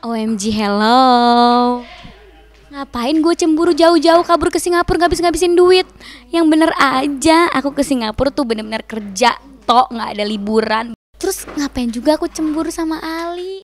OMG hello Ngapain gue cemburu jauh-jauh kabur ke Singapura ngabis-ngabisin duit Yang bener aja aku ke Singapura tuh bener-bener kerja Tok gak ada liburan Terus ngapain juga aku cemburu sama Ali